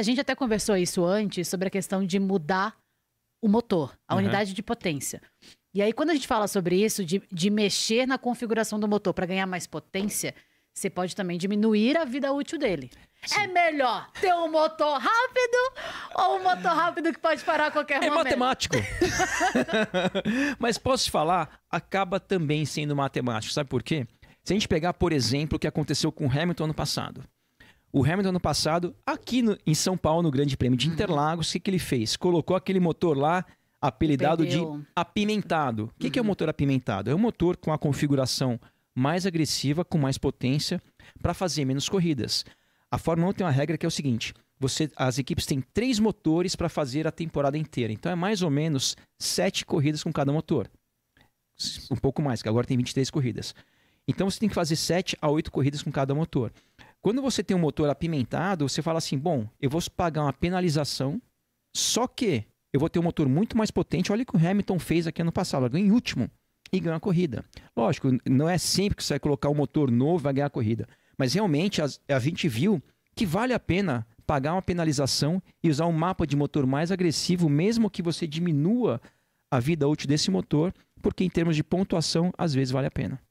a gente até conversou isso antes sobre a questão de mudar o motor, a uhum. unidade de potência. E aí, quando a gente fala sobre isso, de, de mexer na configuração do motor para ganhar mais potência, você pode também diminuir a vida útil dele. Sim. É melhor ter um motor rápido ou um motor rápido que pode parar a qualquer é momento? É matemático. Mas posso te falar, acaba também sendo matemático. Sabe por quê? Se a gente pegar, por exemplo, o que aconteceu com o Hamilton ano passado. O Hamilton no passado, aqui no, em São Paulo, no Grande Prêmio de uhum. Interlagos, o que, que ele fez? Colocou aquele motor lá, apelidado Perdeu. de apimentado. O que, que é o uhum. motor apimentado? É um motor com a configuração mais agressiva, com mais potência, para fazer menos corridas. A Fórmula 1 tem uma regra que é o seguinte: você, as equipes têm três motores para fazer a temporada inteira. Então é mais ou menos sete corridas com cada motor. Um pouco mais, que agora tem 23 corridas. Então você tem que fazer sete a oito corridas com cada motor. Quando você tem um motor apimentado, você fala assim: bom, eu vou pagar uma penalização, só que eu vou ter um motor muito mais potente. Olha o que o Hamilton fez aqui ano passado, ganhou em último e ganhou a corrida. Lógico, não é sempre que você vai colocar um motor novo e vai ganhar a corrida, mas realmente a, a gente viu que vale a pena pagar uma penalização e usar um mapa de motor mais agressivo, mesmo que você diminua a vida útil desse motor, porque em termos de pontuação, às vezes vale a pena.